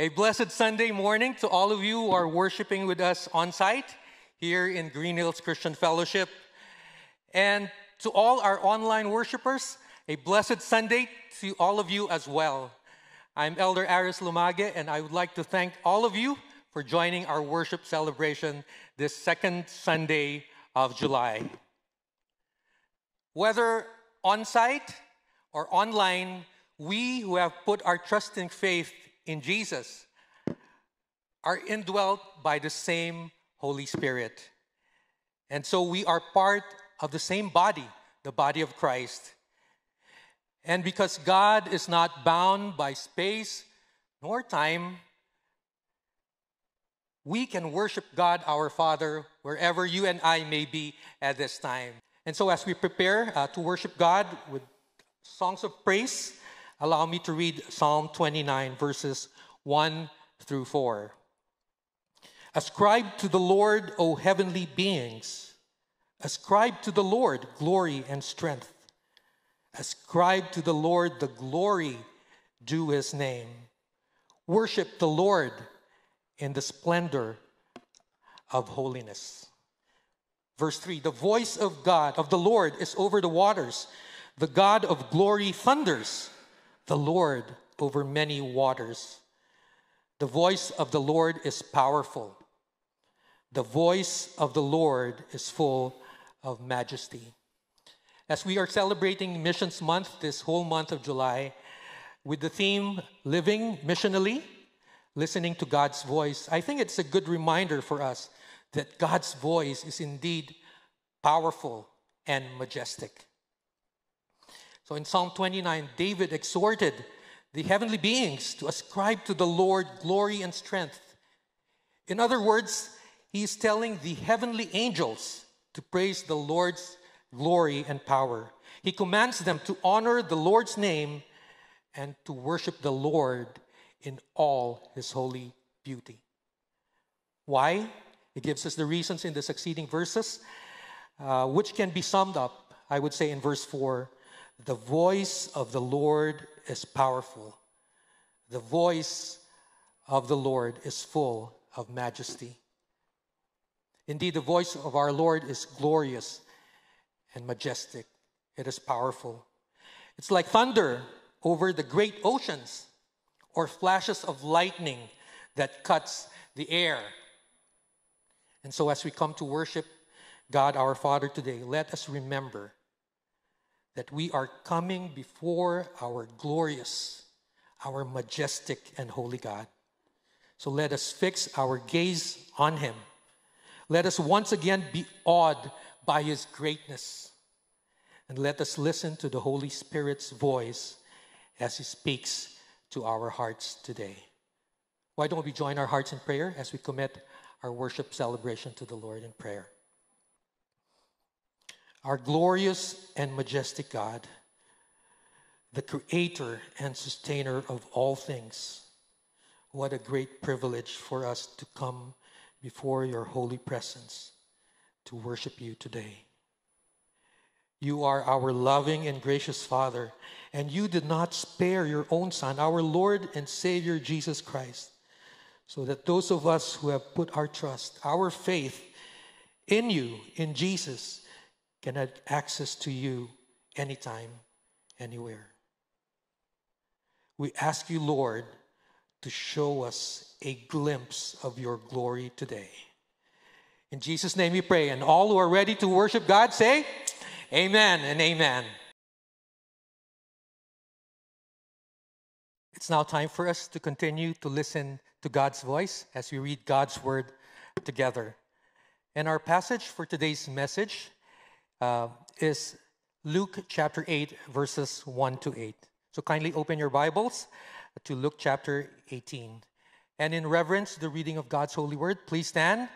A blessed Sunday morning to all of you who are worshiping with us on site here in Green Hills Christian Fellowship. And to all our online worshipers, a blessed Sunday to all of you as well. I'm Elder Aris Lumage, and I would like to thank all of you for joining our worship celebration this second Sunday of July. Whether on site or online, we who have put our trust and faith in Jesus are indwelt by the same Holy Spirit. And so we are part of the same body, the body of Christ. And because God is not bound by space nor time, we can worship God our Father wherever you and I may be at this time. And so, as we prepare uh, to worship God with songs of praise, Allow me to read Psalm 29, verses 1 through 4. Ascribe to the Lord, O heavenly beings. Ascribe to the Lord glory and strength. Ascribe to the Lord the glory due his name. Worship the Lord in the splendor of holiness. Verse 3 The voice of God, of the Lord, is over the waters. The God of glory thunders the Lord over many waters. The voice of the Lord is powerful. The voice of the Lord is full of majesty. As we are celebrating Missions Month this whole month of July, with the theme Living Missionally, Listening to God's Voice, I think it's a good reminder for us that God's voice is indeed powerful and majestic. So in Psalm 29, David exhorted the heavenly beings to ascribe to the Lord glory and strength. In other words, he is telling the heavenly angels to praise the Lord's glory and power. He commands them to honor the Lord's name and to worship the Lord in all his holy beauty. Why? He gives us the reasons in the succeeding verses, uh, which can be summed up, I would say, in verse 4 the voice of the Lord is powerful. The voice of the Lord is full of majesty. Indeed, the voice of our Lord is glorious and majestic. It is powerful. It's like thunder over the great oceans or flashes of lightning that cuts the air. And so, as we come to worship God our Father today, let us remember that we are coming before our glorious, our majestic, and holy God. So let us fix our gaze on Him. Let us once again be awed by His greatness. And let us listen to the Holy Spirit's voice as He speaks to our hearts today. Why don't we join our hearts in prayer as we commit our worship celebration to the Lord in prayer? Our glorious and majestic God, the creator and sustainer of all things, what a great privilege for us to come before your holy presence to worship you today. You are our loving and gracious Father, and you did not spare your own Son, our Lord and Savior Jesus Christ, so that those of us who have put our trust, our faith in you, in Jesus, can have access to you anytime, anywhere. We ask you, Lord, to show us a glimpse of your glory today. In Jesus' name we pray. And all who are ready to worship God say, Amen and Amen. It's now time for us to continue to listen to God's voice as we read God's word together. And our passage for today's message uh, is Luke chapter 8, verses 1 to 8. So kindly open your Bibles to Luke chapter 18. And in reverence to the reading of God's holy word, please stand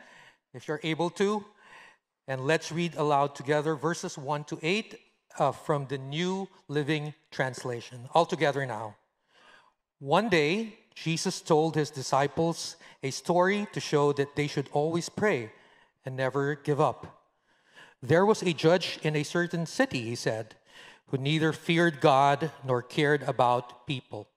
if you're able to. And let's read aloud together verses 1 to 8 uh, from the New Living Translation. All together now. One day, Jesus told his disciples a story to show that they should always pray and never give up. There was a judge in a certain city, he said, who neither feared God nor cared about people.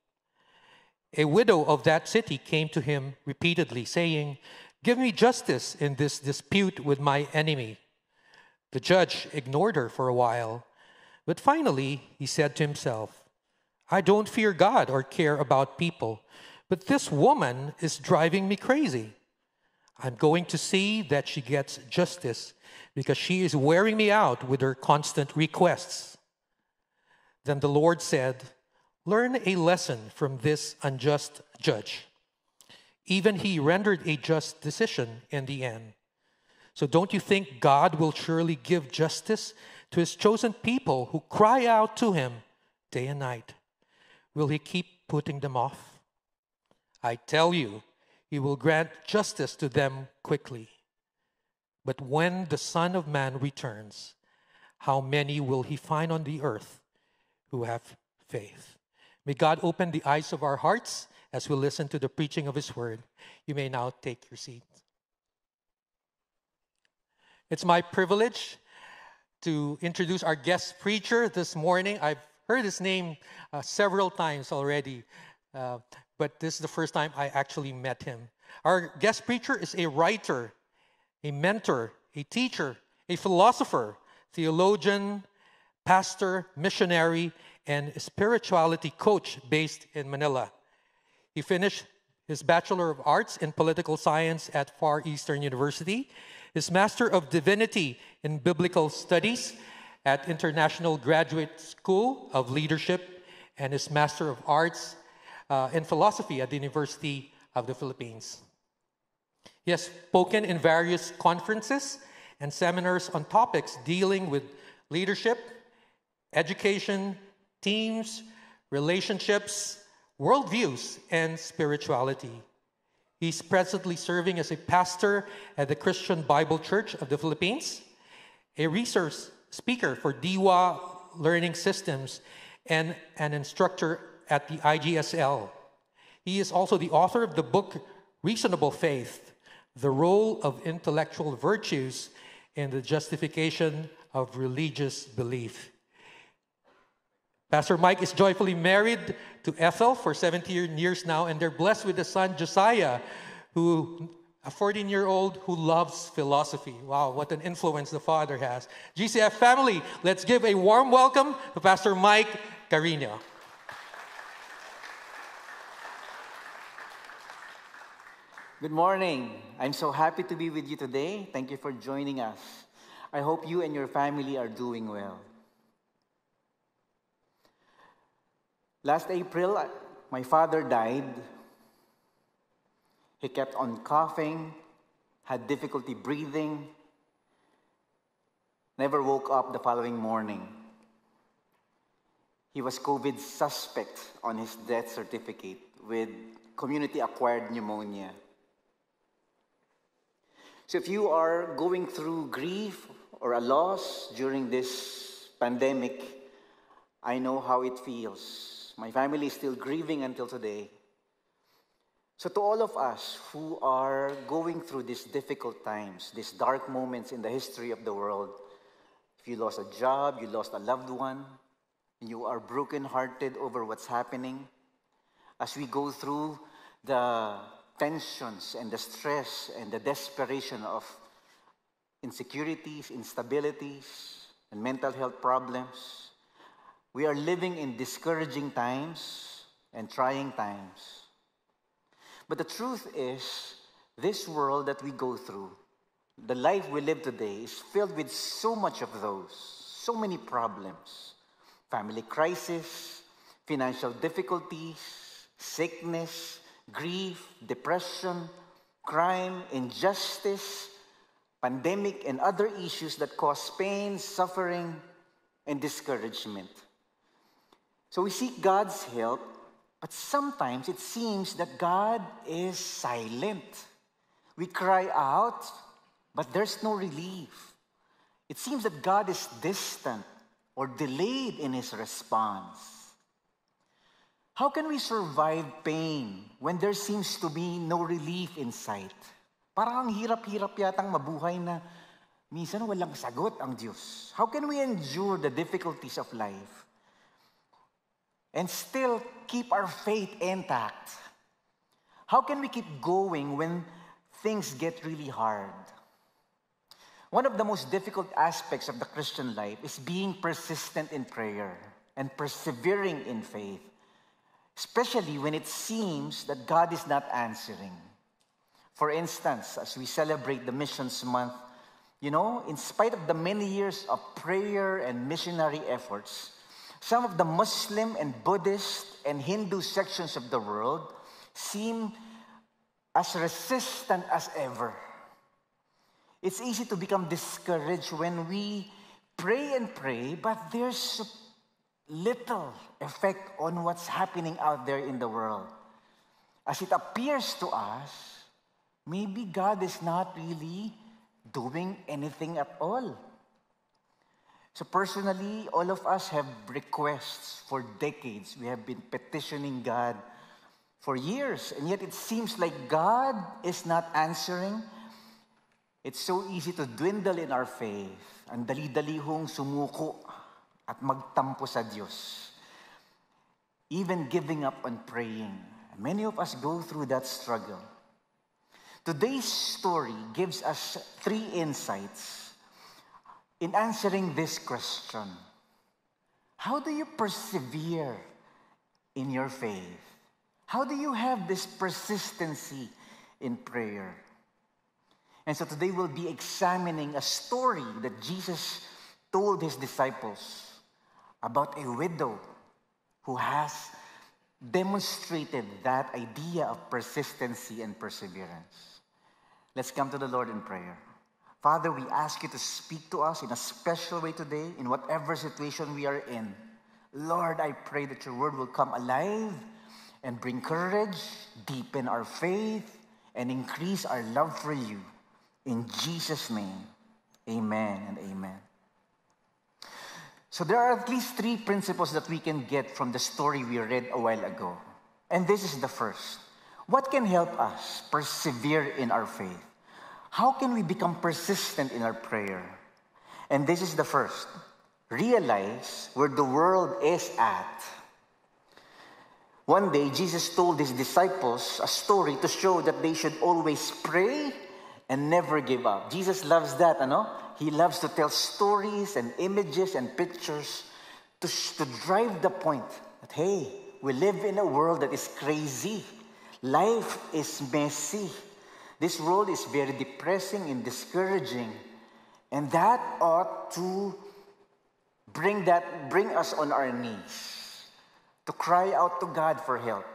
A widow of that city came to him repeatedly, saying, Give me justice in this dispute with my enemy. The judge ignored her for a while, but finally he said to himself, I don't fear God or care about people, but this woman is driving me crazy. I'm going to see that she gets justice because she is wearing me out with her constant requests. Then the Lord said, Learn a lesson from this unjust judge. Even he rendered a just decision in the end. So don't you think God will surely give justice to his chosen people who cry out to him day and night? Will he keep putting them off? I tell you, he will grant justice to them quickly. But when the Son of Man returns, how many will he find on the earth who have faith? May God open the eyes of our hearts as we listen to the preaching of his word. You may now take your seat. It's my privilege to introduce our guest preacher this morning. I've heard his name uh, several times already. Uh, but this is the first time I actually met him. Our guest preacher is a writer, a mentor, a teacher, a philosopher, theologian, pastor, missionary, and spirituality coach based in Manila. He finished his Bachelor of Arts in Political Science at Far Eastern University, his Master of Divinity in Biblical Studies at International Graduate School of Leadership, and his Master of Arts uh, philosophy at the University of the Philippines. He has spoken in various conferences and seminars on topics dealing with leadership, education, teams, relationships, worldviews, and spirituality. He's presently serving as a pastor at the Christian Bible Church of the Philippines, a research speaker for DIWA Learning Systems, and an instructor at the IGSL. He is also the author of the book Reasonable Faith The Role of Intellectual Virtues in the Justification of Religious Belief. Pastor Mike is joyfully married to Ethel for 17 years now, and they're blessed with a son, Josiah, who a 14 year old who loves philosophy. Wow, what an influence the father has. GCF family, let's give a warm welcome to Pastor Mike Carino. Good morning. I'm so happy to be with you today. Thank you for joining us. I hope you and your family are doing well. Last April, my father died. He kept on coughing, had difficulty breathing, never woke up the following morning. He was COVID suspect on his death certificate with community acquired pneumonia. So if you are going through grief or a loss during this pandemic, I know how it feels. My family is still grieving until today. So, to all of us who are going through these difficult times, these dark moments in the history of the world, if you lost a job, you lost a loved one, and you are brokenhearted over what's happening, as we go through the tensions and the stress and the desperation of insecurities, instabilities, and mental health problems. We are living in discouraging times and trying times. But the truth is, this world that we go through, the life we live today, is filled with so much of those, so many problems family crisis, financial difficulties, sickness, grief, depression, crime, injustice, pandemic, and other issues that cause pain, suffering, and discouragement. So we seek God's help, but sometimes it seems that God is silent. We cry out, but there's no relief. It seems that God is distant or delayed in his response. How can we survive pain when there seems to be no relief in sight? Parang ang hirap-hirap yatang mabuhay na minsan walang sagot ang Diyos. How can we endure the difficulties of life and still keep our faith intact? How can we keep going when things get really hard? One of the most difficult aspects of the Christian life is being persistent in prayer and persevering in faith especially when it seems that God is not answering. For instance, as we celebrate the Missions Month, you know, in spite of the many years of prayer and missionary efforts, some of the Muslim and Buddhist and Hindu sections of the world seem as resistant as ever. It's easy to become discouraged when we pray and pray, but there's little effect on what's happening out there in the world. As it appears to us, maybe God is not really doing anything at all. So, personally, all of us have requests for decades. We have been petitioning God for years, and yet it seems like God is not answering. It's so easy to dwindle in our faith. and dali-dali hong sumuko at magtampo sa Diyos. Even giving up on praying. Many of us go through that struggle. Today's story gives us three insights in answering this question How do you persevere in your faith? How do you have this persistency in prayer? And so today we'll be examining a story that Jesus told his disciples about a widow who has demonstrated that idea of persistency and perseverance. Let's come to the Lord in prayer. Father, we ask you to speak to us in a special way today, in whatever situation we are in. Lord, I pray that your word will come alive and bring courage, deepen our faith, and increase our love for you. In Jesus' name, amen and amen. So there are at least three principles that we can get from the story we read a while ago. And this is the first. What can help us persevere in our faith? How can we become persistent in our prayer? And this is the first. Realize where the world is at. One day, Jesus told his disciples a story to show that they should always pray and never give up. Jesus loves that, ano? He loves to tell stories and images and pictures to, to drive the point that, hey, we live in a world that is crazy. Life is messy. This world is very depressing and discouraging. And that ought to bring, that, bring us on our knees, to cry out to God for help.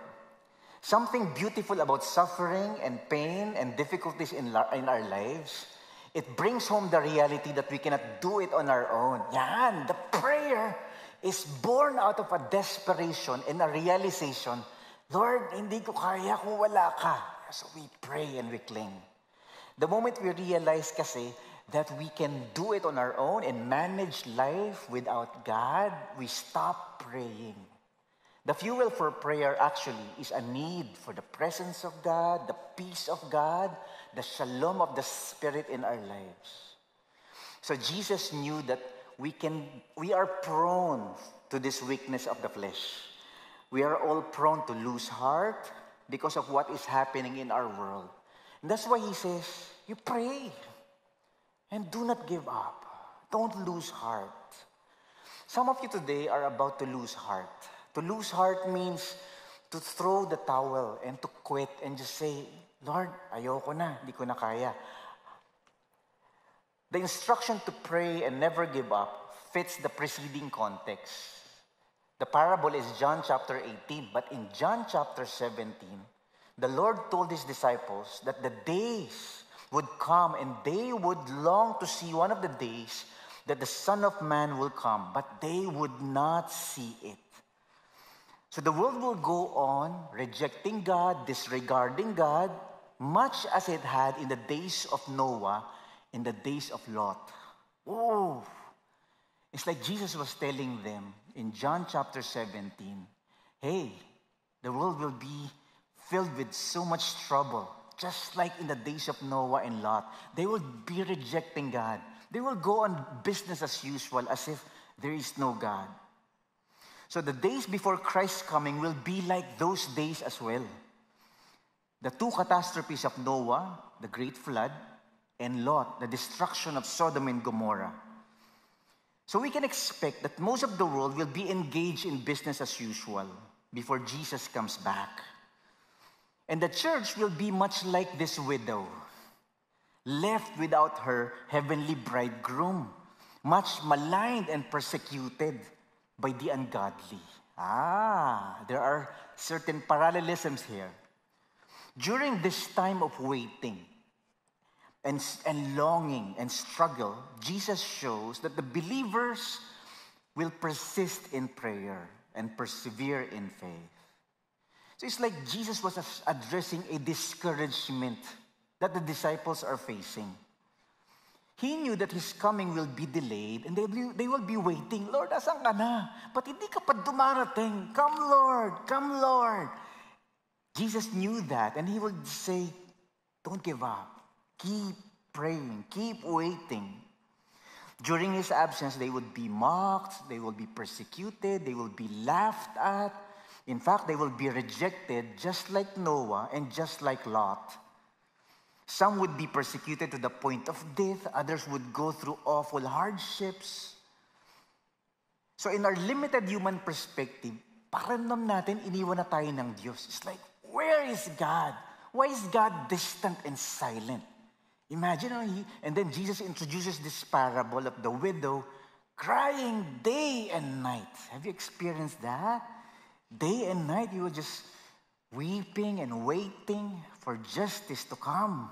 Something beautiful about suffering and pain and difficulties in, la- in our lives, it brings home the reality that we cannot do it on our own. Yan, the prayer is born out of a desperation and a realization, Lord, hindi ko kaya kung wala ka. So we pray and we cling. The moment we realize kasi that we can do it on our own and manage life without God, we stop praying. The fuel for prayer actually is a need for the presence of God, the peace of God, the shalom of the Spirit in our lives. So Jesus knew that we, can, we are prone to this weakness of the flesh. We are all prone to lose heart because of what is happening in our world. And that's why he says, You pray and do not give up. Don't lose heart. Some of you today are about to lose heart. To lose heart means to throw the towel and to quit and just say, Lord, ayoko na, di ko na kaya. The instruction to pray and never give up fits the preceding context. The parable is John chapter 18, but in John chapter 17, the Lord told his disciples that the days would come and they would long to see one of the days that the Son of Man will come, but they would not see it. So the world will go on rejecting God, disregarding God, much as it had in the days of Noah, in the days of Lot. Oh, it's like Jesus was telling them in John chapter 17 hey, the world will be filled with so much trouble, just like in the days of Noah and Lot. They will be rejecting God. They will go on business as usual, as if there is no God. So the days before Christ's coming will be like those days as well. The two catastrophes of Noah, the great flood, and Lot, the destruction of Sodom and Gomorrah. So we can expect that most of the world will be engaged in business as usual before Jesus comes back. And the church will be much like this widow, left without her heavenly bridegroom, much maligned and persecuted by the ungodly. Ah, there are certain parallelisms here. During this time of waiting and, and longing and struggle, Jesus shows that the believers will persist in prayer and persevere in faith. So it's like Jesus was addressing a discouragement that the disciples are facing. He knew that His coming will be delayed and they, they will be waiting. Lord, asan ka na? But hindi ka pa dumarating. Come, Lord. Come, Lord. Jesus knew that and He would say, don't give up. Keep praying. Keep waiting. During His absence, they would be mocked. They will be persecuted. They will be laughed at. In fact, they will be rejected just like Noah and just like Lot. Some would be persecuted to the point of death, others would go through awful hardships. So, in our limited human perspective, paramdam natin, iniwan na tayo ng Diyos. It's like, where is God? Why is God distant and silent? Imagine, he, and then Jesus introduces this parable of the widow crying day and night. Have you experienced that? Day and night, you were just weeping and waiting for justice to come.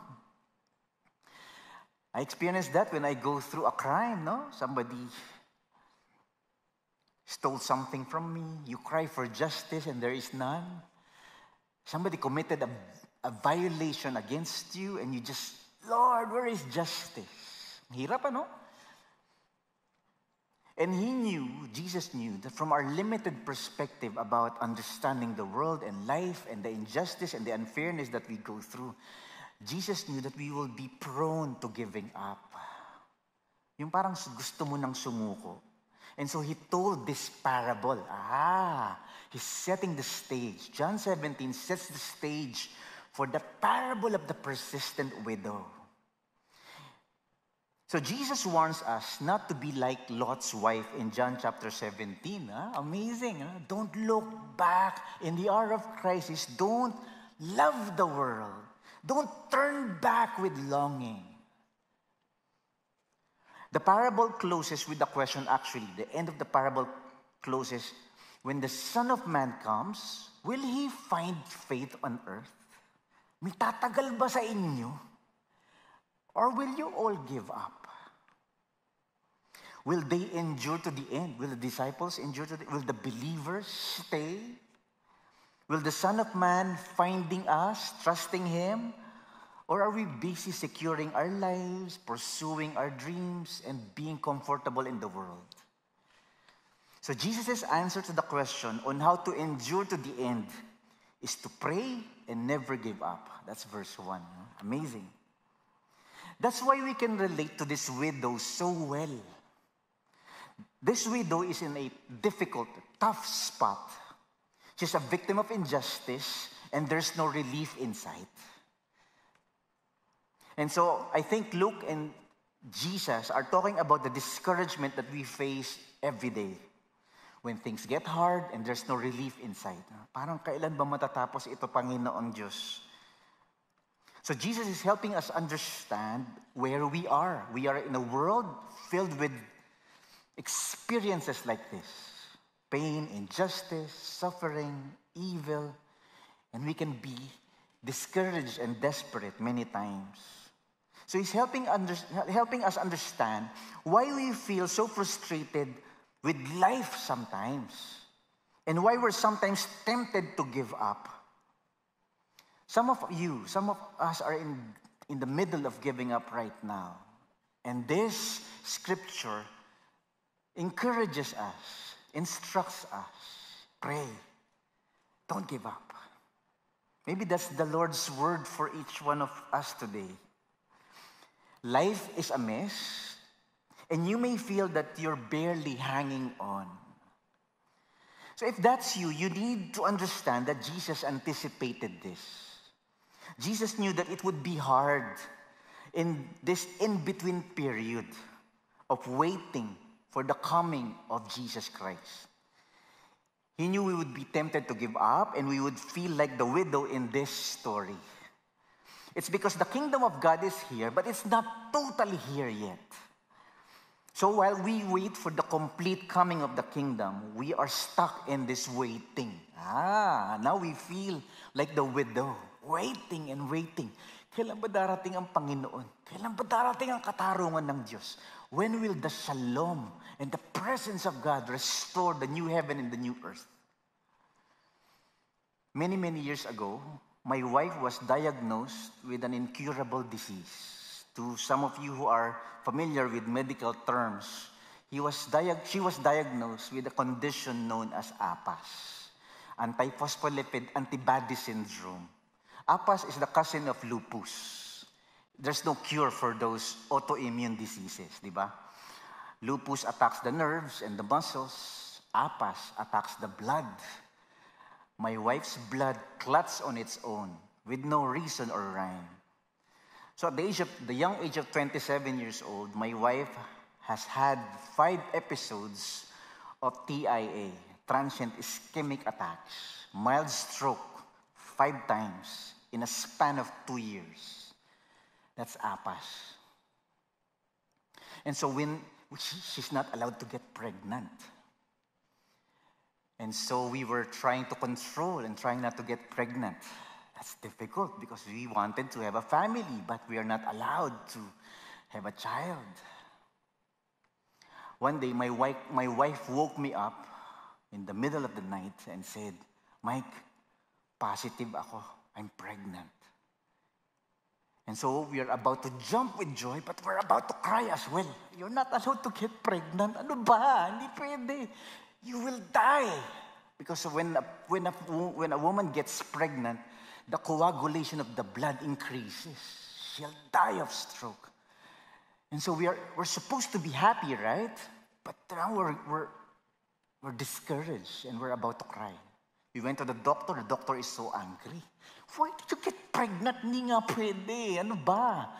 I experienced that when I go through a crime, no? Somebody stole something from me. You cry for justice and there is none. Somebody committed a, a violation against you and you just, Lord, where is justice? Hirap, ano? And he knew, Jesus knew, that from our limited perspective about understanding the world and life and the injustice and the unfairness that we go through, Jesus knew that we will be prone to giving up. Yung parang gusto mo nang sumuko. And so he told this parable. Ah, he's setting the stage. John 17 sets the stage for the parable of the persistent widow. So Jesus warns us not to be like Lot's wife in John chapter 17. Huh? Amazing. Huh? Don't look back in the hour of crisis. Don't love the world. Don't turn back with longing. The parable closes with the question actually, the end of the parable closes when the Son of Man comes, will he find faith on earth? May tatagal ba sa inyo? Or will you all give up? Will they endure to the end? Will the disciples endure to the end? Will the believers stay Will the Son of Man finding us, trusting Him? Or are we busy securing our lives, pursuing our dreams, and being comfortable in the world? So, Jesus' answer to the question on how to endure to the end is to pray and never give up. That's verse 1. Amazing. That's why we can relate to this widow so well. This widow is in a difficult, tough spot. She's a victim of injustice, and there's no relief in sight. And so I think Luke and Jesus are talking about the discouragement that we face every day. When things get hard and there's no relief in sight. Parang kailan ba matatapos ito, Panginoon Diyos? So Jesus is helping us understand where we are. We are in a world filled with experiences like this pain, injustice, suffering, evil, and we can be discouraged and desperate many times. So he's helping, under, helping us understand why we feel so frustrated with life sometimes and why we're sometimes tempted to give up. Some of you, some of us are in, in the middle of giving up right now. And this scripture encourages us instructs us pray, don't give up. Maybe that's the Lord's word for each one of us today. Life is a mess, and you may feel that you're barely hanging on. So, if that's you, you need to understand that Jesus anticipated this. Jesus knew that it would be hard in this in between period of waiting for the coming of Jesus Christ. He knew we would be tempted to give up and we would feel like the widow in this story. It's because the kingdom of God is here, but it's not totally here yet. So while we wait for the complete coming of the kingdom, we are stuck in this waiting. Ah, now we feel like the widow, waiting and waiting. Kailan ba darating ang Panginoon? Kailan ba darating ang katarungan ng Diyos? When will the shalom and the presence of God restored the new heaven and the new earth. Many, many years ago, my wife was diagnosed with an incurable disease. To some of you who are familiar with medical terms, was diag- she was diagnosed with a condition known as APAS, antiphospholipid antibody syndrome. APAS is the cousin of lupus. There's no cure for those autoimmune diseases, di Lupus attacks the nerves and the muscles. Apas attacks the blood. My wife's blood clots on its own with no reason or rhyme. So at the, age of, the young age of 27 years old, my wife has had five episodes of TIA, transient ischemic attacks, mild stroke, five times in a span of two years. That's APAS. And so when which she's not allowed to get pregnant. And so we were trying to control and trying not to get pregnant. That's difficult because we wanted to have a family, but we are not allowed to have a child. One day, my wife, my wife woke me up in the middle of the night and said, Mike, positive ako. I'm pregnant. And so we are about to jump with joy, but we're about to cry as well. You're not allowed to get pregnant. Ano ba? Hindi pwede. You will die. Because when a, when, a, when a woman gets pregnant, the coagulation of the blood increases. She'll die of stroke. And so we are, we're supposed to be happy, right? But now we're, we're, we're discouraged and we're about to cry. We went to the doctor. The doctor is so angry. Why did you get pregnant? Ni nga pwede. Ano ba?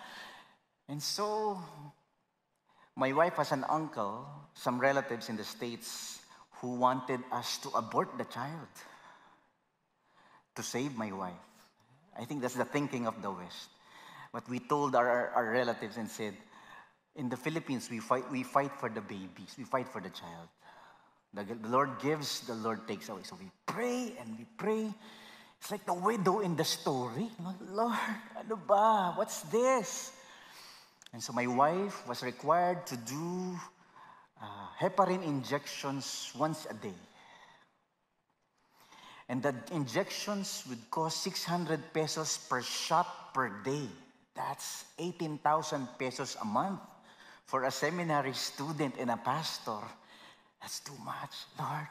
And so, my wife has an uncle, some relatives in the States, who wanted us to abort the child to save my wife. I think that's the thinking of the West. But we told our, our relatives and said, in the Philippines, we fight, we fight for the babies, we fight for the child. The, the Lord gives, the Lord takes away. So we pray and we pray. It's like the widow in the story. Lord, ano ba? What's this? And so my wife was required to do uh, heparin injections once a day. And the injections would cost 600 pesos per shot per day. That's 18,000 pesos a month for a seminary student and a pastor. That's too much, Lord.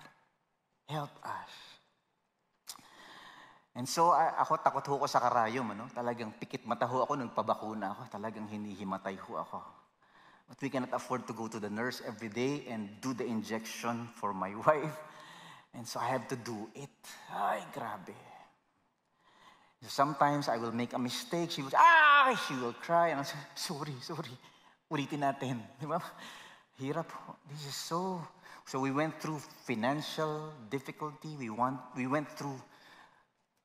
And so ako takot ho ako sa karayom, ano? Talagang pikit mata ho ako nung pabakuna ako, talagang hinihimatay ho ako. But we cannot afford to go to the nurse every day and do the injection for my wife. And so I have to do it. Ay, grabe. So sometimes I will make a mistake. She will, ah! She will cry. And i say, sorry, sorry. Ulitin natin. Di ba? Hirap. This is so... So we went through financial difficulty. We, want, we went through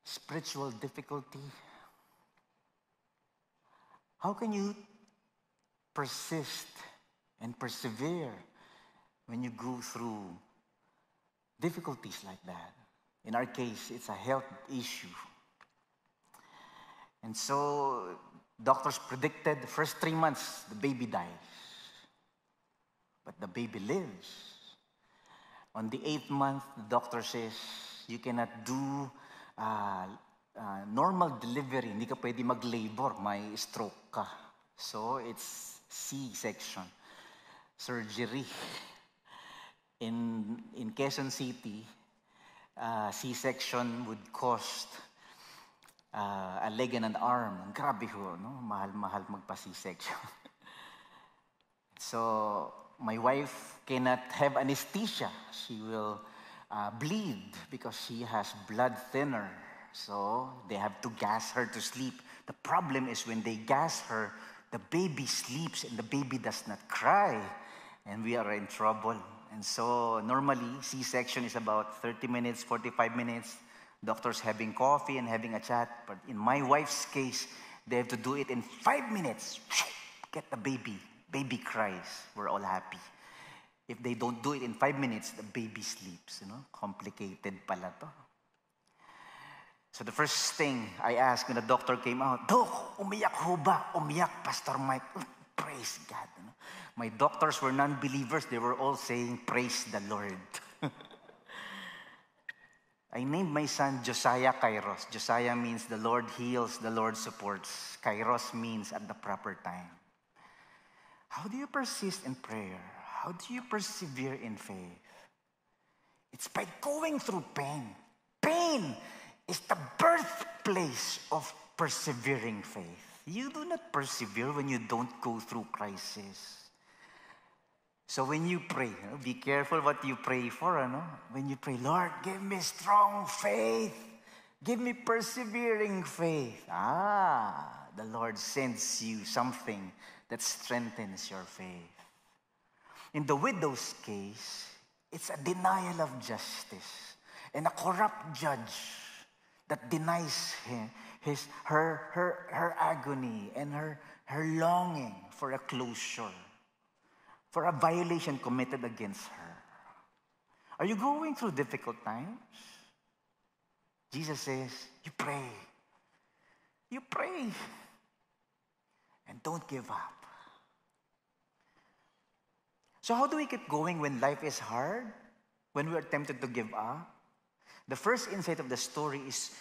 spiritual difficulty? How can you persist and persevere when you go through difficulties like that? In our case, it's a health issue. And so, doctors predicted the first three months the baby dies, but the baby lives. On the eighth month, the doctor says, You cannot do uh, uh, normal delivery, hindi ka pwede mag-labor, may stroke ka. So it's C-section, surgery. In, in Quezon City, uh, C-section would cost uh, a leg and an arm. Grabe ho, no? Mahal-mahal magpa-C-section. so, my wife cannot have anesthesia. She will uh, bleed because she has blood thinner. So they have to gas her to sleep. The problem is when they gas her, the baby sleeps and the baby does not cry. And we are in trouble. And so normally C section is about 30 minutes, 45 minutes. Doctors having coffee and having a chat. But in my wife's case, they have to do it in five minutes. Get the baby. Baby cries. We're all happy. If they don't do it in five minutes, the baby sleeps. You know, complicated pala to. So the first thing I asked when the doctor came out, Doc, umiyak ho ba? Umiyak, Pastor Mike. Oh, praise God. You know? My doctors were non-believers. They were all saying, praise the Lord. I named my son Josiah Kairos. Josiah means the Lord heals, the Lord supports. Kairos means at the proper time. How do you persist in prayer? How do you persevere in faith? It's by going through pain. Pain is the birthplace of persevering faith. You do not persevere when you don't go through crisis. So when you pray, you know, be careful what you pray for. know, When you pray, Lord, give me strong faith. Give me persevering faith. Ah, the Lord sends you something that strengthens your faith. In the widow's case, it's a denial of justice and a corrupt judge that denies him, his, her, her, her agony and her, her longing for a closure, for a violation committed against her. Are you going through difficult times? Jesus says, You pray. You pray. And don't give up. So, how do we keep going when life is hard? When we are tempted to give up? The first insight of the story is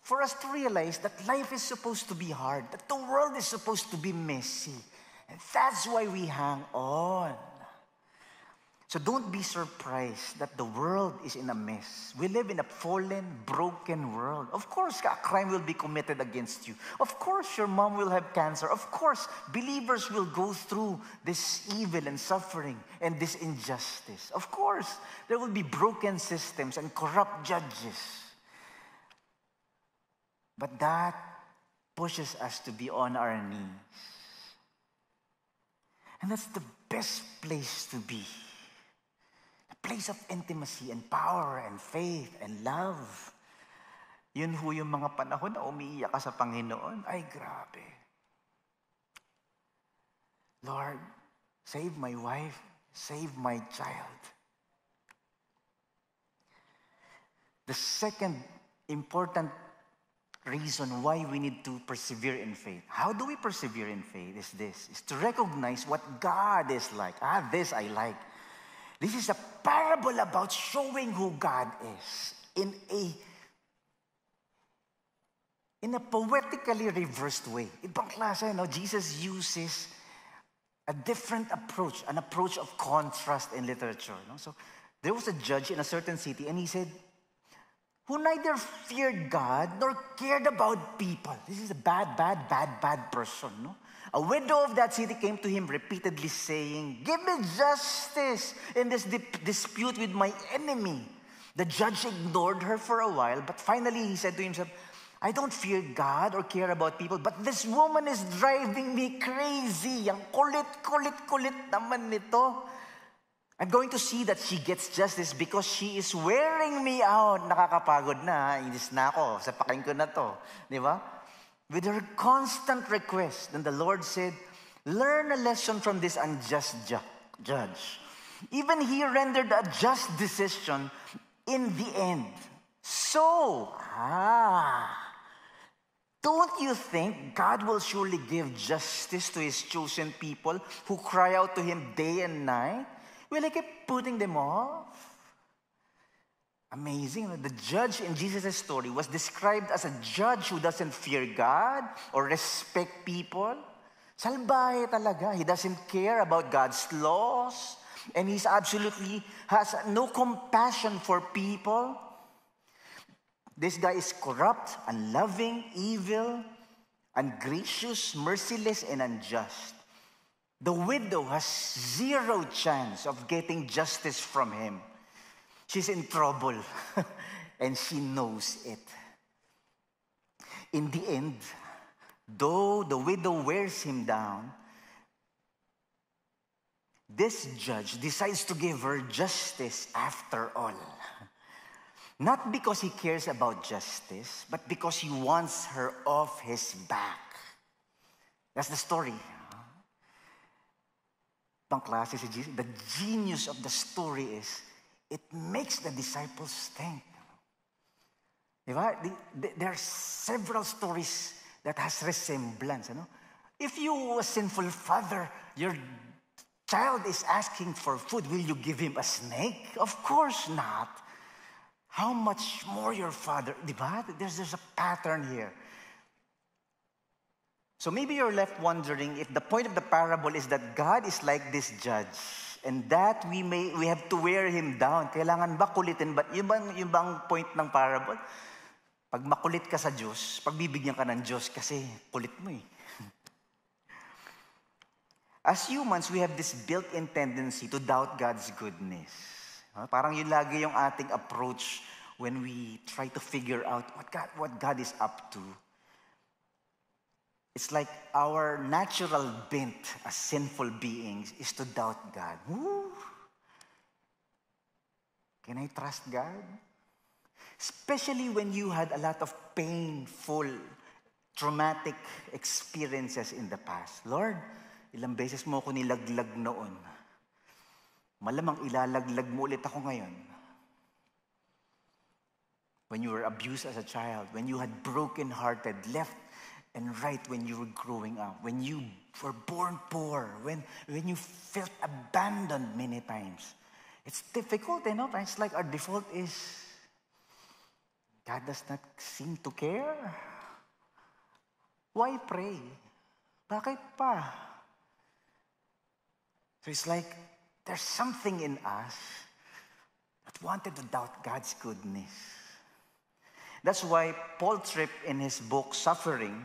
for us to realize that life is supposed to be hard, that the world is supposed to be messy. And that's why we hang on. So don't be surprised that the world is in a mess. We live in a fallen, broken world. Of course, a crime will be committed against you. Of course, your mom will have cancer. Of course, believers will go through this evil and suffering and this injustice. Of course, there will be broken systems and corrupt judges. But that pushes us to be on our knees. And that's the best place to be place of intimacy and power and faith and love. Yun ho yung mga panahon na umiiyak ka sa Panginoon. Ay, grabe. Lord, save my wife, save my child. The second important reason why we need to persevere in faith. How do we persevere in faith? Is this is to recognize what God is like. Ah, this I like. This is a parable about showing who God is in a in a poetically reversed way. Ibang klase, no? Jesus uses a different approach, an approach of contrast in literature. No? So there was a judge in a certain city, and he said, who neither feared God nor cared about people. This is a bad, bad, bad, bad person. No? A widow of that city came to him repeatedly saying, Give me justice in this dip- dispute with my enemy. The judge ignored her for a while, but finally he said to himself, I don't fear God or care about people, but this woman is driving me crazy. Yang kulit, kulit, kulit naman nito. I'm going to see that she gets justice because she is wearing me out. Nakakapagod na, inis na ako, sapakin ko na to. Di ba? with her constant request. And the Lord said, Learn a lesson from this unjust ju- judge. Even he rendered a just decision in the end. So, ah, don't you think God will surely give justice to his chosen people who cry out to him day and night? Will he keep putting them off? Amazing. The judge in Jesus' story was described as a judge who doesn't fear God or respect people. Salbay talaga. He doesn't care about God's laws. And he's absolutely has no compassion for people. This guy is corrupt, unloving, evil, ungracious, merciless, and unjust. The widow has zero chance of getting justice from him. She's in trouble, and she knows it. In the end, though the widow wears him down, this judge decides to give her justice after all. Not because he cares about justice, but because he wants her off his back. That's the story. si Jesus. The genius of the story is it makes the disciples think. There are several stories that has resemblance. know, If you a sinful father, your child is asking for food, will you give him a snake? Of course not. How much more your father? There's, there's a pattern here. So maybe you're left wondering if the point of the parable is that God is like this judge And that we may we have to wear him down. Kailangan ba kulitin ba? Yung bang, yung bang point ng parable? Pag makulit ka sa Diyos, pagbibigyan ka ng Diyos kasi kulit mo eh. As humans, we have this built-in tendency to doubt God's goodness. Parang yun lagi yung ating approach when we try to figure out what God, what God is up to. It's like our natural bent as sinful beings is to doubt God. Woo! Can I trust God? Especially when you had a lot of painful, traumatic experiences in the past. Lord, ilang beses mo ako nilaglag noon. Malamang ilalaglag mo ulit ako ngayon. When you were abused as a child, when you had broken-hearted, left and right when you were growing up, when you were born poor, when, when you felt abandoned many times. It's difficult, you know. It's like our default is God does not seem to care. Why pray? Bakit pa? So it's like there's something in us that wanted to doubt God's goodness. That's why Paul Tripp, in his book Suffering,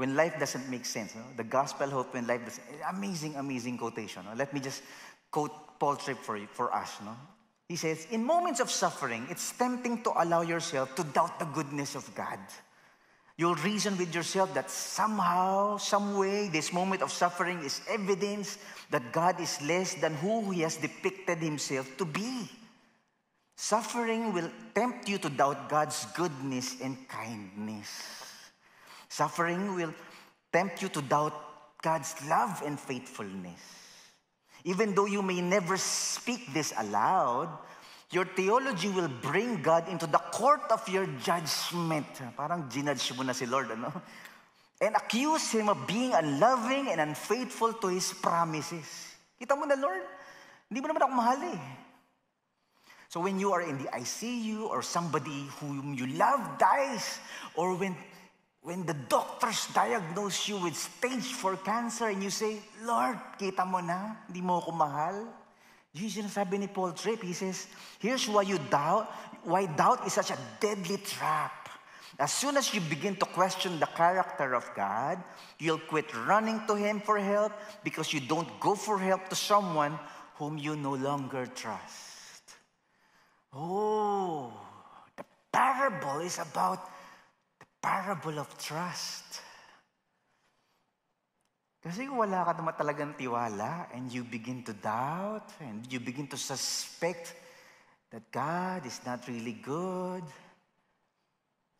when life doesn't make sense. No? The gospel hope when life doesn't. Amazing, amazing quotation. No? Let me just quote Paul Tripp for, you, for us. No? He says, In moments of suffering, it's tempting to allow yourself to doubt the goodness of God. You'll reason with yourself that somehow, some way, this moment of suffering is evidence that God is less than who He has depicted Himself to be. Suffering will tempt you to doubt God's goodness and kindness. Suffering will tempt you to doubt God's love and faithfulness. Even though you may never speak this aloud, your theology will bring God into the court of your judgment. Parang ginudge mo na si Lord, ano? And accuse Him of being unloving and unfaithful to His promises. Kita mo na, Lord, hindi mo naman ako mahal eh. So when you are in the ICU or somebody whom you love dies, or when when the doctors diagnose you with stage 4 cancer and you say, Lord, kita mo na, hindi mo ako mahal. Jesus sabi ni Paul Tripp, he says, here's why you doubt, why doubt is such a deadly trap. As soon as you begin to question the character of God, you'll quit running to Him for help because you don't go for help to someone whom you no longer trust. Oh, the parable is about Parable of trust. Kasi wala ka naman talagang tiwala and you begin to doubt and you begin to suspect that God is not really good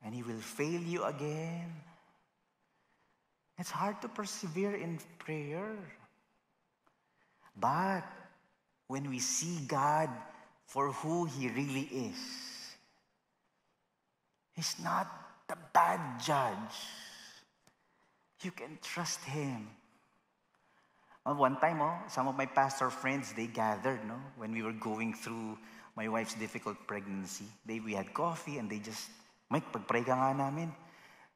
and He will fail you again. It's hard to persevere in prayer. But when we see God for who He really is, He's not the bad judge. You can trust him. one time, oh, some of my pastor friends, they gathered no? when we were going through my wife's difficult pregnancy. They, we had coffee and they just, Mike, prayed ka nga namin.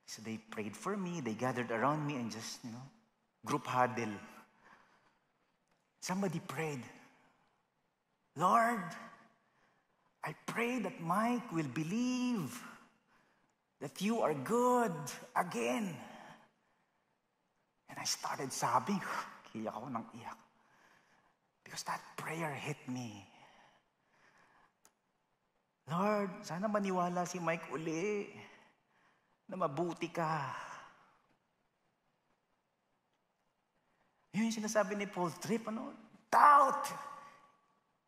So they prayed for me, they gathered around me and just, you know, group huddle. Somebody prayed, Lord, I pray that Mike will believe that you are good again. And I started sobbing. Kiyak ako ng iyak. Because that prayer hit me. Lord, sana maniwala si Mike uli na mabuti ka. Yun yung sinasabi ni Paul Tripp, ano? Doubt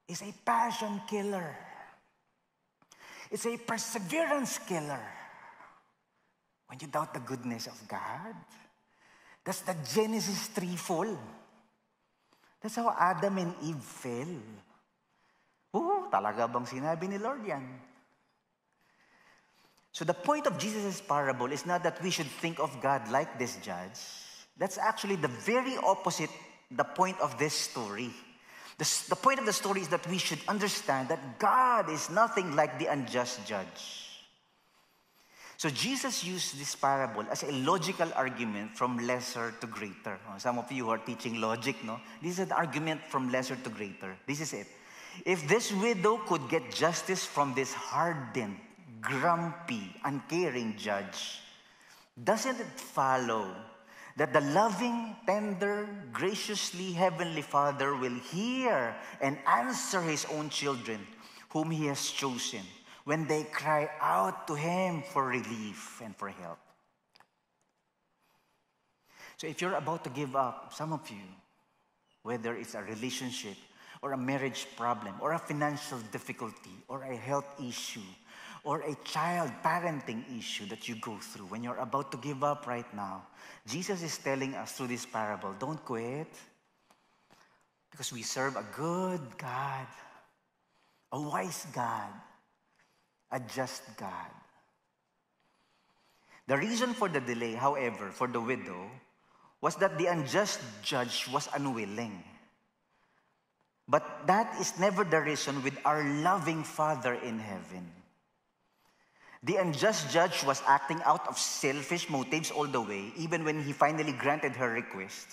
is a passion killer. It's a perseverance killer. When you doubt the goodness of God, that's the Genesis threefold. fall. That's how Adam and Eve fell. Oo, talaga bang sinabi ni Lord yan? So the point of Jesus' parable is not that we should think of God like this judge. That's actually the very opposite the point of this story. The, the point of the story is that we should understand that God is nothing like the unjust judge. So Jesus used this parable as a logical argument from lesser to greater. Oh, some of you who are teaching logic, no? This is an argument from lesser to greater. This is it. If this widow could get justice from this hardened, grumpy, uncaring judge, doesn't it follow that the loving, tender, graciously Heavenly Father will hear and answer His own children whom He has chosen? when they cry out to Him for relief and for help. So if you're about to give up, some of you, whether it's a relationship or a marriage problem or a financial difficulty or a health issue or a child parenting issue that you go through, when you're about to give up right now, Jesus is telling us through this parable don't quit because we serve a good God, a wise God, a just God. The reason for the delay, however, for the widow was that the unjust judge was unwilling. But that is never the reason with our loving Father in heaven. The unjust judge was acting out of selfish motives all the way, even when he finally granted her request.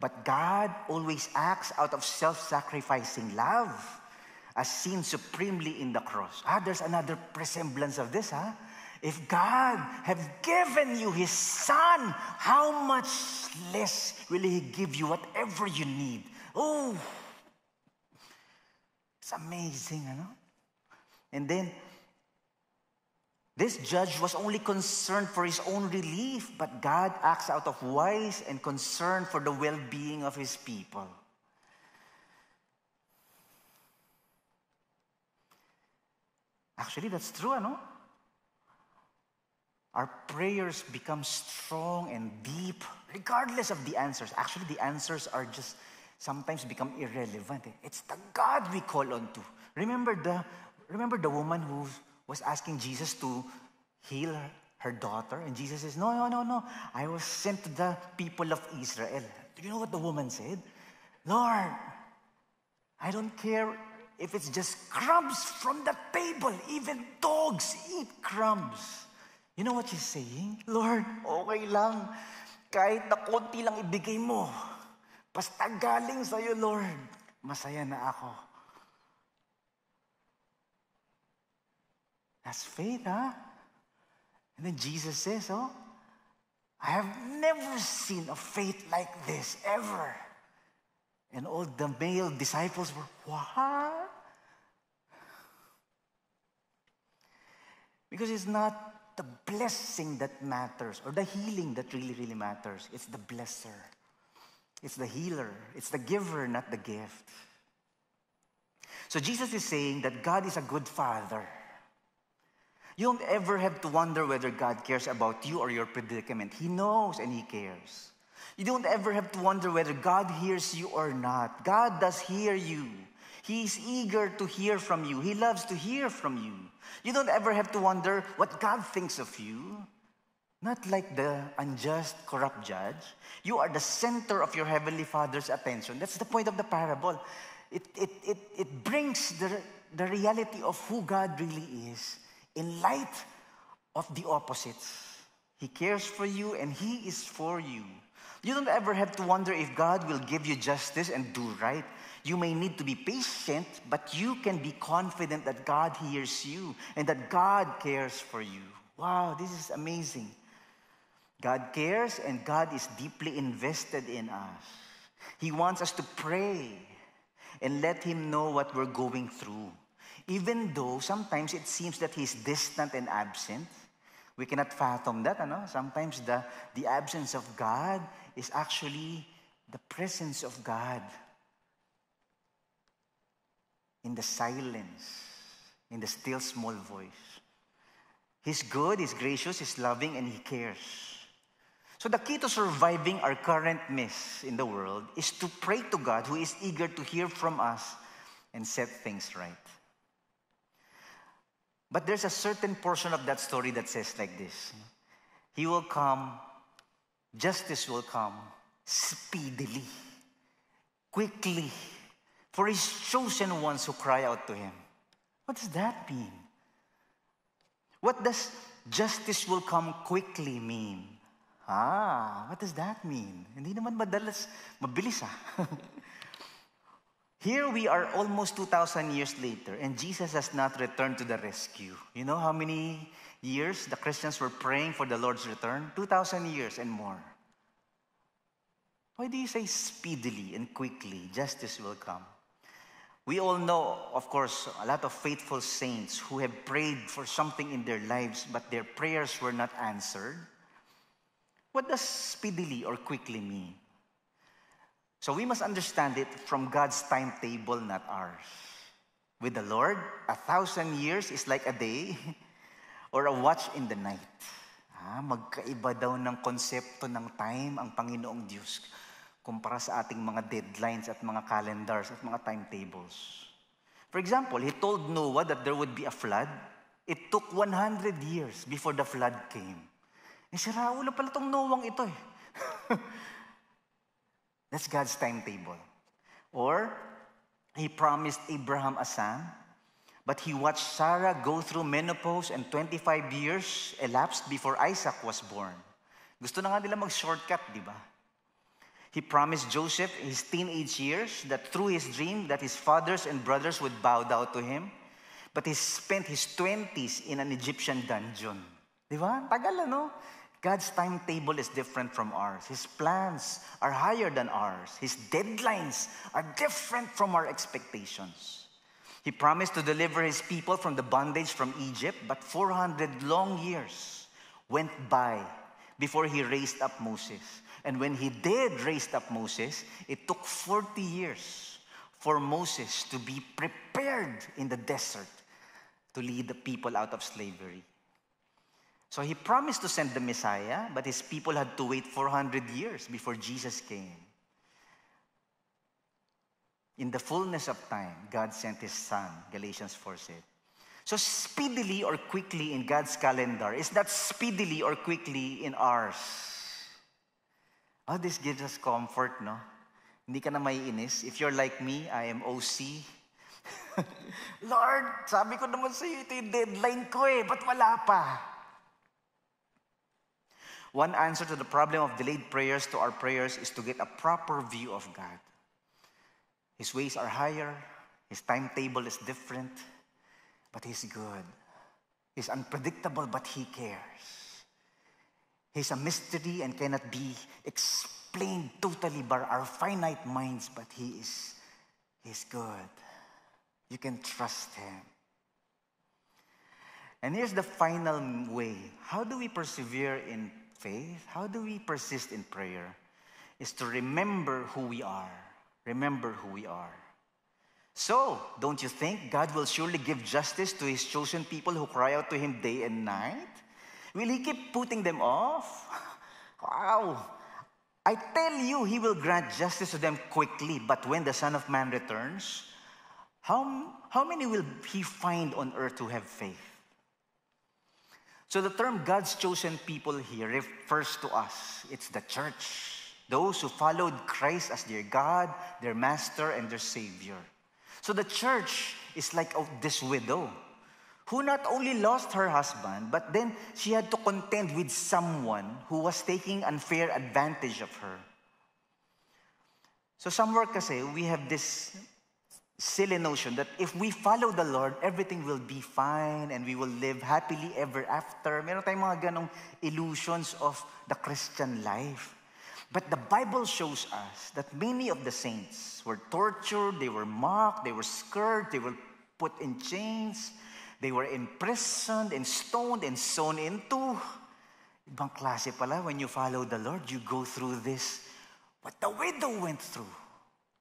But God always acts out of self sacrificing love as seen supremely in the cross. Ah, there's another resemblance of this, huh? Ah. If God have given you his son, how much less will he give you whatever you need? Oh, it's amazing, you know. And then, this judge was only concerned for his own relief, but God acts out of wise and concern for the well-being of his people. Actually, that's true, ano? Our prayers become strong and deep, regardless of the answers. Actually, the answers are just sometimes become irrelevant. Eh? It's the God we call on to. Remember the, remember the woman who was asking Jesus to heal her, her daughter? And Jesus says, No, no, no, no. I was sent to the people of Israel. Do you know what the woman said? Lord, I don't care if it's just crumbs from the table, even dogs eat crumbs. You know what you're saying? Lord, okay lang. Kahit na konti lang ibigay mo, basta galing sa'yo, Lord, masaya na ako. That's faith, huh? And then Jesus says, oh, I have never seen a faith like this ever. And all the male disciples were, What? Because it's not the blessing that matters or the healing that really, really matters. It's the blesser, it's the healer, it's the giver, not the gift. So Jesus is saying that God is a good father. You don't ever have to wonder whether God cares about you or your predicament. He knows and He cares. You don't ever have to wonder whether God hears you or not. God does hear you. He's eager to hear from you. He loves to hear from you. You don't ever have to wonder what God thinks of you. Not like the unjust, corrupt judge. You are the center of your heavenly Father's attention. That's the point of the parable. It, it, it, it brings the, the reality of who God really is in light of the opposites. He cares for you and He is for you. You don't ever have to wonder if God will give you justice and do right. You may need to be patient, but you can be confident that God hears you and that God cares for you. Wow, this is amazing. God cares and God is deeply invested in us. He wants us to pray and let Him know what we're going through. Even though sometimes it seems that He's distant and absent, we cannot fathom that. Ano? Sometimes the, the absence of God is actually the presence of God in the silence, in the still small voice. He's good, He's gracious, He's loving, and He cares. So, the key to surviving our current mess in the world is to pray to God who is eager to hear from us and set things right. But there's a certain portion of that story that says like this He will come, justice will come speedily, quickly, for his chosen ones who cry out to him. What does that mean? What does justice will come quickly mean? Ah, what does that mean? Hindi naman madalas, mabilis ah. Here we are almost 2,000 years later, and Jesus has not returned to the rescue. You know how many years the Christians were praying for the Lord's return? 2,000 years and more. Why do you say speedily and quickly justice will come? We all know, of course, a lot of faithful saints who have prayed for something in their lives, but their prayers were not answered. What does speedily or quickly mean? So we must understand it from God's timetable, not ours. With the Lord, a thousand years is like a day or a watch in the night. Ah, magkaiba daw ng konsepto ng time ang Panginoong Diyos. kumpara sa ating mga deadlines at mga calendars at mga timetables. For example, he told Noah that there would be a flood. It took 100 years before the flood came. Eh, si Raul, pala tong Noang ito eh. That's God's timetable. Or, he promised Abraham a son, but he watched Sarah go through menopause and 25 years elapsed before Isaac was born. Gusto na nga nila mag-shortcut, di ba? He promised Joseph in his teenage years that through his dream that his fathers and brothers would bow down to him. But he spent his 20s in an Egyptian dungeon. Di ba? Tagal, ano? God's timetable is different from ours. His plans are higher than ours. His deadlines are different from our expectations. He promised to deliver his people from the bondage from Egypt, but 400 long years went by before he raised up Moses. And when he did raise up Moses, it took 40 years for Moses to be prepared in the desert to lead the people out of slavery. So he promised to send the Messiah, but his people had to wait 400 years before Jesus came. In the fullness of time, God sent his son, Galatians 4 said. So, speedily or quickly in God's calendar is not speedily or quickly in ours. Oh, this gives us comfort, no? Hindi ka na inis. If you're like me, I am OC. Lord, sabi ko naman sa iyo, ito yung deadline ko eh, ba't wala pa? One answer to the problem of delayed prayers to our prayers is to get a proper view of God. His ways are higher, His timetable is different, but He's good. He's unpredictable, but He cares. He's a mystery and cannot be explained totally by our finite minds, but He is He's good. You can trust Him. And here's the final way. How do we persevere in faith? How do we persist in prayer? Is to remember who we are. Remember who we are. So, don't you think God will surely give justice to his chosen people who cry out to him day and night? Will he keep putting them off? Wow. I tell you, he will grant justice to them quickly, but when the Son of Man returns, how, how many will he find on earth who have faith? So the term God's chosen people here refers to us. It's the church, those who followed Christ as their God, their master, and their savior. So the church is like this widow who not only lost her husband, but then she had to contend with someone who was taking unfair advantage of her. So, somewhere, kasi, we have this silly notion that if we follow the Lord, everything will be fine and we will live happily ever after. Meron tayong mga ganong illusions of the Christian life. But the Bible shows us that many of the saints were tortured, they were mocked, they were scourged, they were put in chains, They were imprisoned and stoned and sown into. Ibang klase pala, when you follow the Lord, you go through this, what the widow went through.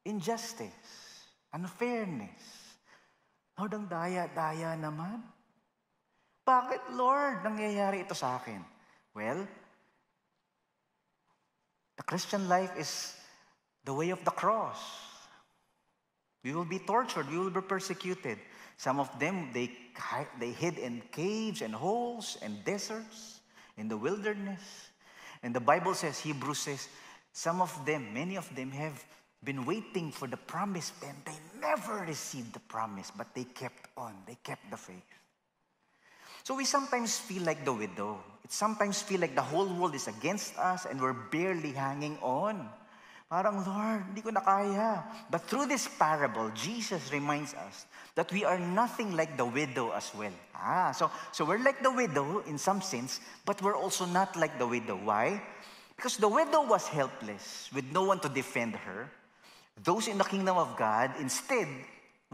Injustice, unfairness. Lord, ang daya-daya naman. Bakit, Lord, nangyayari ito sa akin? Well, the Christian life is the way of the cross. We will be tortured. We will be persecuted. Some of them, they, they hid in caves and holes and deserts, in the wilderness. And the Bible says, Hebrews says, some of them, many of them have been waiting for the promise and they never received the promise, but they kept on. They kept the faith. So we sometimes feel like the widow. It sometimes feel like the whole world is against us and we're barely hanging on. Parang, Lord, hindi ko na kaya. But through this parable, Jesus reminds us that we are nothing like the widow as well. Ah, so, so we're like the widow in some sense, but we're also not like the widow. Why? Because the widow was helpless with no one to defend her. Those in the kingdom of God, instead,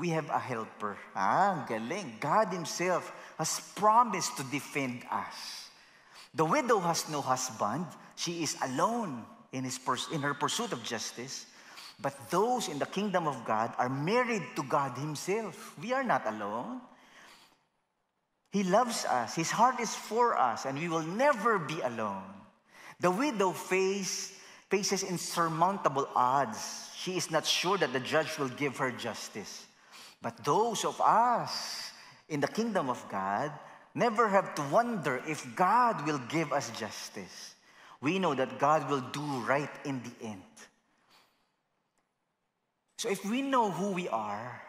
we have a helper. Ah, galing. God himself has promised to defend us. The widow has no husband. She is alone in, his in her pursuit of justice, but those in the kingdom of God are married to God Himself. We are not alone. He loves us, His heart is for us, and we will never be alone. The widow face, faces insurmountable odds. She is not sure that the judge will give her justice. But those of us in the kingdom of God never have to wonder if God will give us justice we know that God will do right in the end. So if we know who we are,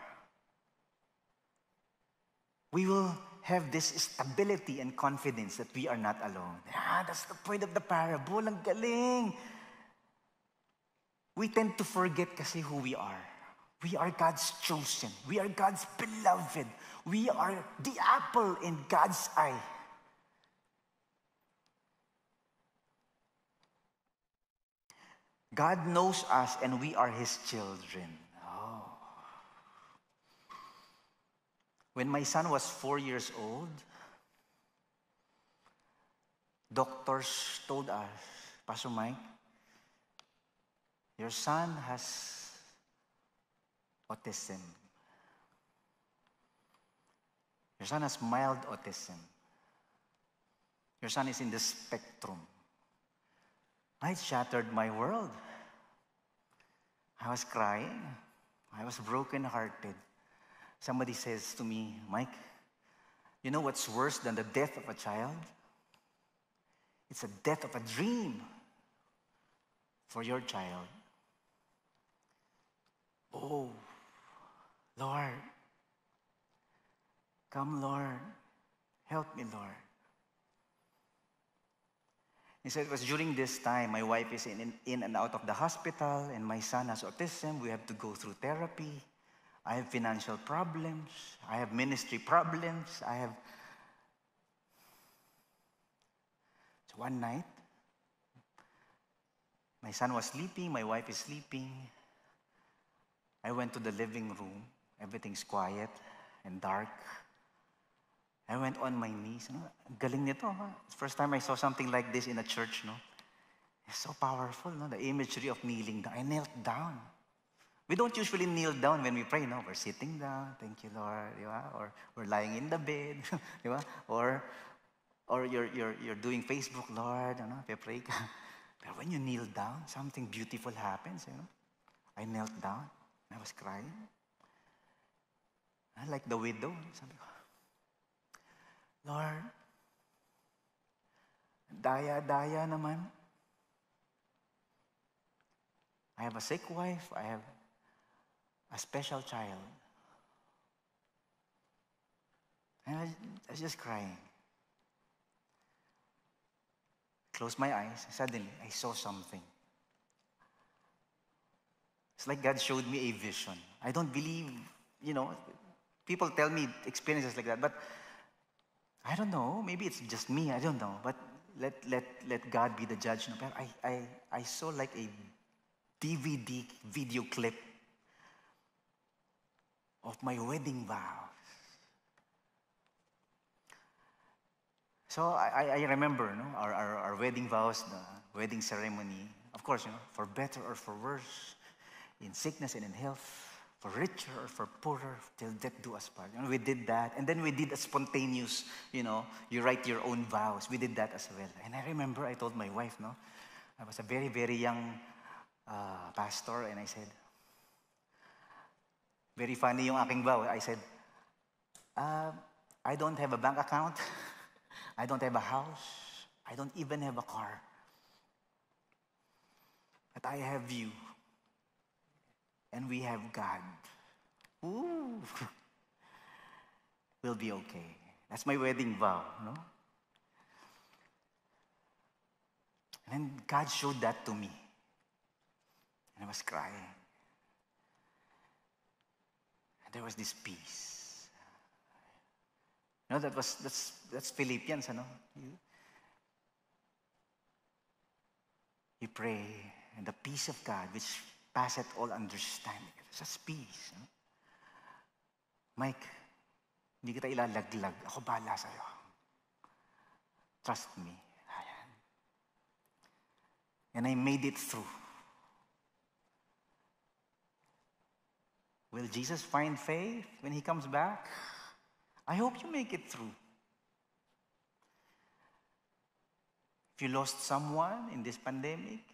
we will have this stability and confidence that we are not alone. Ah, that's the point of the parable. Ang galing. We tend to forget kasi who we are. We are God's chosen. We are God's beloved. We are the apple in God's eye. God knows us and we are his children. Oh. When my son was four years old, doctors told us, Pastor Mike, your son has autism. Your son has mild autism. Your son is in the spectrum. I shattered my world. I was crying. I was brokenhearted. Somebody says to me, Mike, you know what's worse than the death of a child? It's a death of a dream for your child. Oh, Lord, come, Lord, help me, Lord. He said, it was during this time, my wife is in, in, in and out of the hospital, and my son has autism. We have to go through therapy. I have financial problems. I have ministry problems. I have. So one night, my son was sleeping, my wife is sleeping. I went to the living room. Everything's quiet and dark. I went on my knees. No? Galing nito. Huh? First time I saw something like this in a church, no? It's so powerful, no? The imagery of kneeling down. I knelt down. We don't usually kneel down when we pray, no? We're sitting down, thank you, Lord, di Or we're lying in the bed, di Or, or you're, you're, you're doing Facebook, Lord, ano? Pray ka. But when you kneel down, something beautiful happens, you know? I knelt down, I was crying. I like the widow, something. Lord, daya-daya naman. I have a sick wife. I have a special child. And I, I was just crying. Closed my eyes. Suddenly, I saw something. It's like God showed me a vision. I don't believe, you know, people tell me experiences like that, but I don't know, maybe it's just me, I don't know, but let, let, let God be the judge. I, I, I saw like a DVD video clip of my wedding vows. So I, I remember no, our, our, our wedding vows, the wedding ceremony, of course, you know, for better or for worse, in sickness and in health, for richer or for poorer, till death do us part. And we did that. And then we did a spontaneous, you know, you write your own vows. We did that as well. And I remember I told my wife, no, I was a very, very young uh, pastor, and I said, very funny yung aking vow. I said, uh, I don't have a bank account. I don't have a house. I don't even have a car. But I have you and we have God. Ooh. we'll be okay. That's my wedding vow, no? And God showed that to me. And I was crying. And there was this peace. You know, that was that's that's Philippians, you You, you pray, and the peace of God, which passeth all understanding. That's peace. Mike, hindi kita ilalaglag. Ako bahala sa'yo. Trust me. Ayan. And I made it through. Will Jesus find faith when he comes back? I hope you make it through. If you lost someone in this pandemic,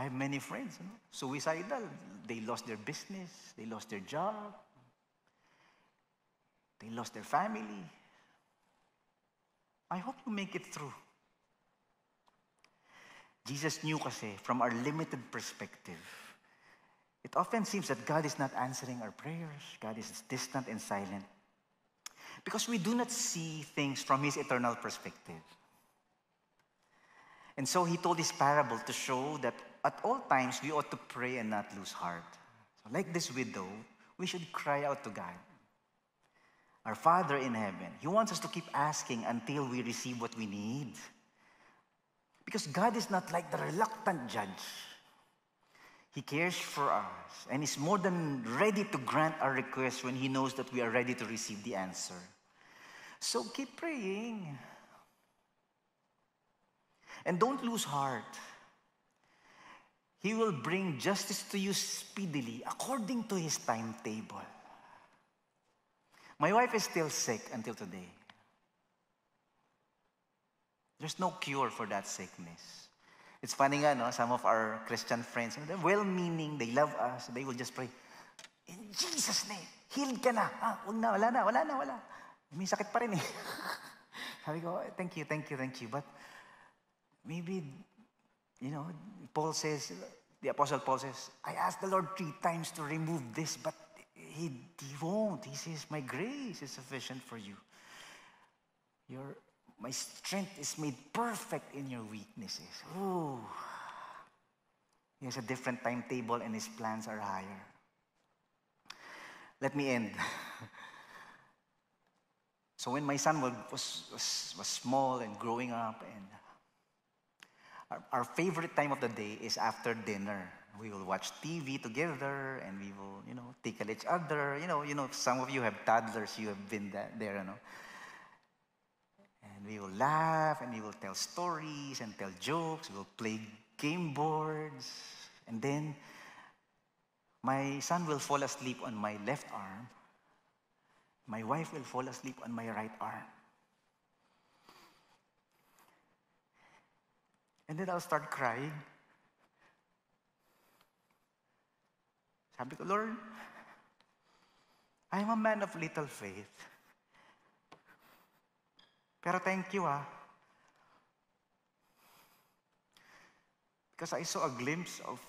I have many friends, you know, suicidal. They lost their business, they lost their job, they lost their family. I hope you make it through. Jesus knew kasi from our limited perspective. It often seems that God is not answering our prayers. God is distant and silent. Because we do not see things from his eternal perspective. And so he told this parable to show that at all times, we ought to pray and not lose heart. So like this widow, we should cry out to God. Our Father in heaven, He wants us to keep asking until we receive what we need. Because God is not like the reluctant judge. He cares for us and is more than ready to grant our request when He knows that we are ready to receive the answer. So keep praying. And don't lose heart. He will bring justice to you speedily according to His timetable. My wife is still sick until today. There's no cure for that sickness. It's funny, nga, no? some of our Christian friends, they're well-meaning, they love us, they will just pray, In Jesus' name, healed ka na. Ah, wag na, wala na, wala na, wala. May sakit pa rin eh. Sabi ko, thank you, thank you, thank you. But maybe you know, Paul says, the Apostle Paul says, I asked the Lord three times to remove this, but he, he won't. He says, My grace is sufficient for you. Your, my strength is made perfect in your weaknesses. Ooh. He has a different timetable and his plans are higher. Let me end. so when my son was, was, was small and growing up and our, our favorite time of the day is after dinner. We will watch TV together and we will, you know, tickle each other. You know, you know, some of you have toddlers, you have been that, there, you know. And we will laugh and we will tell stories and tell jokes. We will play game boards. And then my son will fall asleep on my left arm. My wife will fall asleep on my right arm. And then I'll start crying. Sabi ko, Lord, I am a man of little faith. Pero thank you ah. Because I saw a glimpse of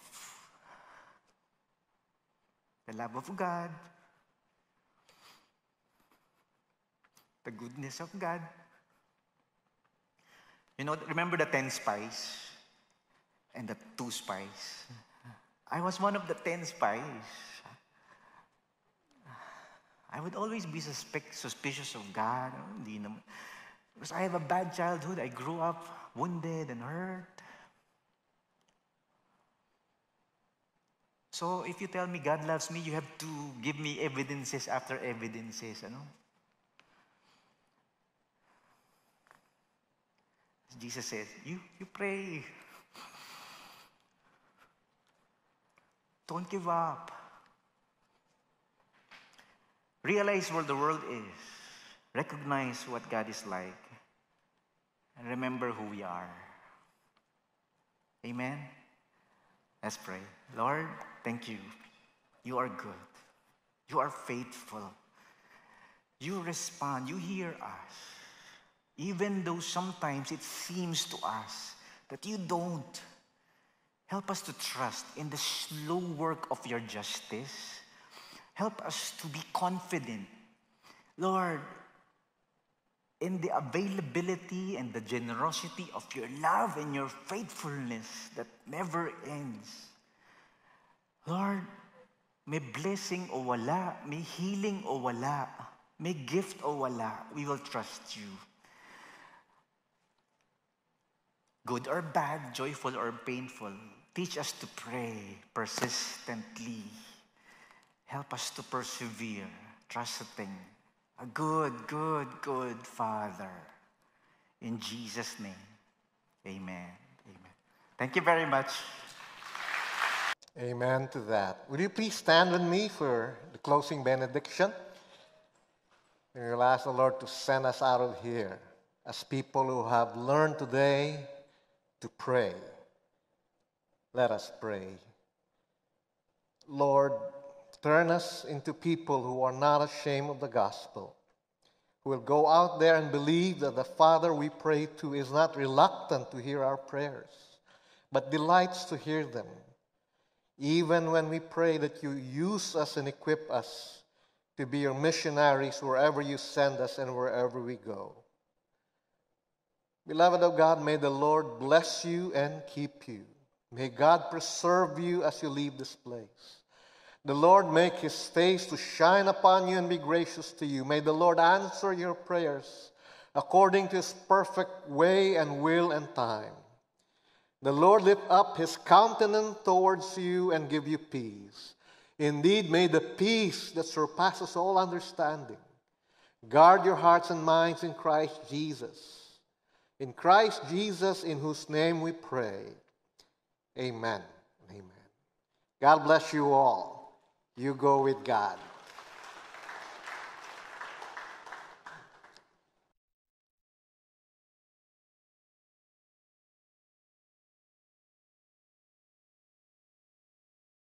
the love of God, the goodness of God, you know, remember the 10 spies and the two spies? I was one of the 10 spies. I would always be suspect, suspicious of God. Because I have a bad childhood. I grew up wounded and hurt. So if you tell me God loves me, you have to give me evidences after evidences. know. Jesus says, You, you pray. Don't give up. Realize where the world is. Recognize what God is like. And remember who we are. Amen? Let's pray. Lord, thank you. You are good. You are faithful. You respond. You hear us even though sometimes it seems to us that you don't. Help us to trust in the slow work of your justice. Help us to be confident, Lord, in the availability and the generosity of your love and your faithfulness that never ends. Lord, may blessing o wala, may healing o wala, may gift o wala, we will trust you. good or bad, joyful or painful. Teach us to pray persistently. Help us to persevere, trusting a good, good, good Father. In Jesus' name, amen. Amen. Thank you very much. Amen to that. Would you please stand with me for the closing benediction? And we'll ask the Lord to send us out of here as people who have learned today to pray. Let us pray. Lord, turn us into people who are not ashamed of the gospel, who will go out there and believe that the Father we pray to is not reluctant to hear our prayers, but delights to hear them. Even when we pray that you use us and equip us to be your missionaries wherever you send us and wherever we go. Beloved of God, may the Lord bless you and keep you. May God preserve you as you leave this place. The Lord make his face to shine upon you and be gracious to you. May the Lord answer your prayers according to his perfect way and will and time. The Lord lift up his countenance towards you and give you peace. Indeed, may the peace that surpasses all understanding guard your hearts and minds in Christ Jesus. In Christ Jesus, in whose name we pray. Amen. Amen. God bless you all. You go with God.